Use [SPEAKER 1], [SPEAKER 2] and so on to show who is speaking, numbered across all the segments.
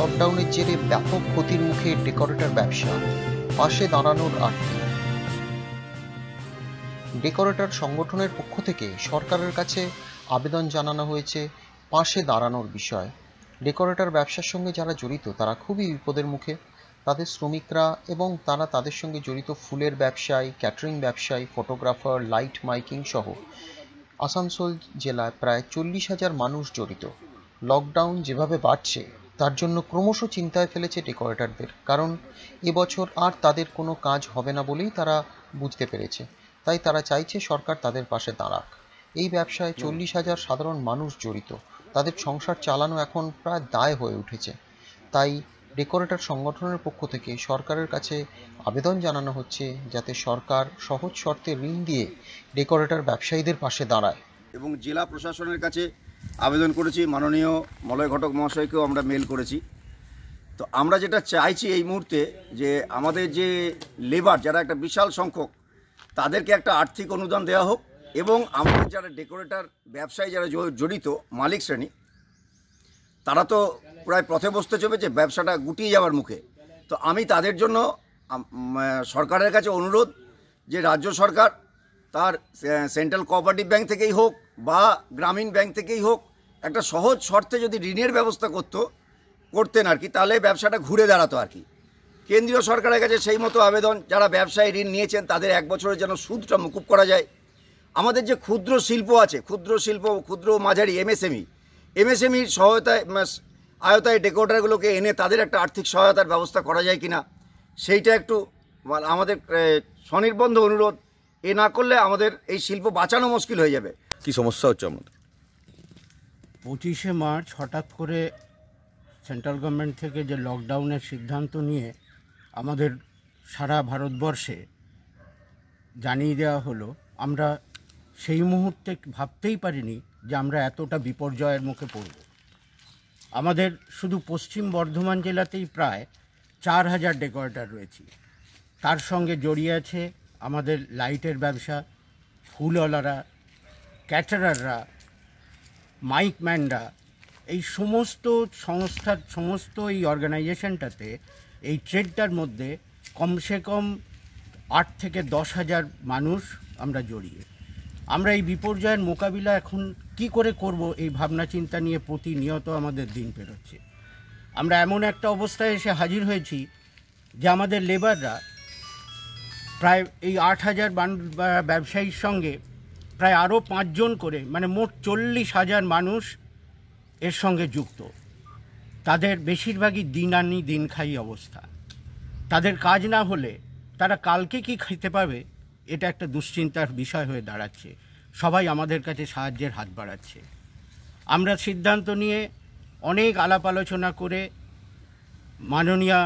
[SPEAKER 1] লকডাউনের জেরে ব্যাপক ক্ষতির মুখে ডেকোরেটর ব্যবসা পাশে দাঁড়ানোর আর্থিক ডেকোরেটর সংগঠনের পক্ষ থেকে সরকারের কাছে আবেদন জানানো হয়েছে পাশে দাঁড়ানোর বিষয় ডেকোরেটর ব্যবসার সঙ্গে যারা জড়িত তারা খুবই বিপদের মুখে তাদের শ্রমিকরা এবং তারা তাদের সঙ্গে জড়িত ফুলের ব্যবসায়ী ক্যাটারিং ব্যবসায়ী ফটোগ্রাফার লাইট মাইকিং সহ আসানসোল জেলায় প্রায় চল্লিশ হাজার মানুষ জড়িত লকডাউন যেভাবে বাড়ছে তার জন্য ক্রমশ চিন্তায় ফেলেছে ডেকোরেটারদের কারণ এবছর আর তাদের কোনো কাজ হবে না বলেই তারা বুঝতে পেরেছে তাই তারা চাইছে সরকার তাদের পাশে দাঁড়াক এই ব্যবসায় চল্লিশ হাজার সাধারণ মানুষ জড়িত তাদের সংসার চালানো এখন প্রায় দায় হয়ে উঠেছে তাই ডেকোরেটার সংগঠনের পক্ষ থেকে সরকারের কাছে আবেদন জানানো হচ্ছে যাতে সরকার সহজ শর্তে ঋণ দিয়ে ডেকোরেটার ব্যবসায়ীদের পাশে দাঁড়ায়
[SPEAKER 2] এবং জেলা প্রশাসনের কাছে আবেদন করেছি মাননীয় মলয় ঘটক মহাশয়কেও আমরা মেল করেছি তো আমরা যেটা চাইছি এই মুহূর্তে যে আমাদের যে লেবার যারা একটা বিশাল সংখ্যক তাদেরকে একটা আর্থিক অনুদান দেওয়া হোক এবং আমাদের যারা ডেকোরেটার ব্যবসায়ী যারা জড়িত মালিক শ্রেণী তারা তো প্রায় পথে বসতে চলেছে ব্যবসাটা গুটিয়ে যাওয়ার মুখে তো আমি তাদের জন্য সরকারের কাছে অনুরোধ যে রাজ্য সরকার তার সেন্ট্রাল কোঅপারেটিভ ব্যাংক থেকেই হোক বা গ্রামীণ ব্যাংক থেকেই হোক একটা সহজ শর্তে যদি ঋণের ব্যবস্থা করতো করতেন আর কি তাহলে ব্যবসাটা ঘুরে দাঁড়াতো আর কি কেন্দ্রীয় সরকারের কাছে সেই মতো আবেদন যারা ব্যবসায় ঋণ নিয়েছেন তাদের এক বছরের যেন সুদটা মুকুব করা যায় আমাদের যে ক্ষুদ্র শিল্প আছে ক্ষুদ্র শিল্প ক্ষুদ্র মাঝারি এমএসএমই এমএসএমইর e, e সহায়তায় আয়তায় ডেকোডারগুলোকে এনে তাদের একটা আর্থিক সহায়তার ব্যবস্থা করা যায় কিনা সেইটা একটু আমাদের স্বনির্বন্ধ অনুরোধ এ না করলে আমাদের এই শিল্প বাঁচানো মুশকিল হয়ে যাবে
[SPEAKER 3] কি সমস্যা হচ্ছে আমাদের পঁচিশে মার্চ হঠাৎ করে সেন্ট্রাল গভর্নমেন্ট থেকে যে লকডাউনের সিদ্ধান্ত নিয়ে আমাদের সারা ভারতবর্ষে জানিয়ে দেওয়া হলো আমরা সেই মুহূর্তে ভাবতেই পারিনি যে আমরা এতটা বিপর্যয়ের মুখে পড়ব আমাদের শুধু পশ্চিম বর্ধমান জেলাতেই প্রায় চার হাজার ডেকোরেটার রয়েছে তার সঙ্গে জড়িয়ে আছে আমাদের লাইটের ব্যবসা ফুলওয়ালারা ক্যাটারাররা মাইকম্যানরা এই সমস্ত সংস্থার সমস্ত এই অর্গানাইজেশনটাতে এই ট্রেডটার মধ্যে কমসে কম আট থেকে দশ হাজার মানুষ আমরা জড়িয়ে আমরা এই বিপর্যয়ের মোকাবিলা এখন কি করে করব এই ভাবনা চিন্তা নিয়ে প্রতিনিয়ত আমাদের দিন পেরোচ্ছে আমরা এমন একটা অবস্থায় এসে হাজির হয়েছি যে আমাদের লেবাররা প্রায় এই আট হাজার ব্যবসায়ীর সঙ্গে প্রায় আরও পাঁচজন করে মানে মোট চল্লিশ হাজার মানুষ এর সঙ্গে যুক্ত তাদের বেশিরভাগই দিন আনি দিন খাই অবস্থা তাদের কাজ না হলে তারা কালকে কি খেতে পাবে এটা একটা দুশ্চিন্তার বিষয় হয়ে দাঁড়াচ্ছে সবাই আমাদের কাছে সাহায্যের হাত বাড়াচ্ছে আমরা সিদ্ধান্ত নিয়ে অনেক আলাপ আলোচনা করে মাননীয়া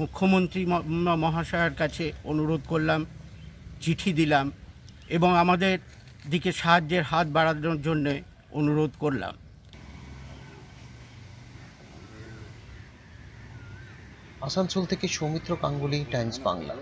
[SPEAKER 3] মুখ্যমন্ত্রী মহাশয়ের কাছে অনুরোধ করলাম চিঠি দিলাম এবং আমাদের দিকে সাহায্যের হাত বাড়ানোর জন্য অনুরোধ করলাম
[SPEAKER 1] আসানসোল থেকে সৌমিত্র কাঙ্গুলি টাইমস বাংলা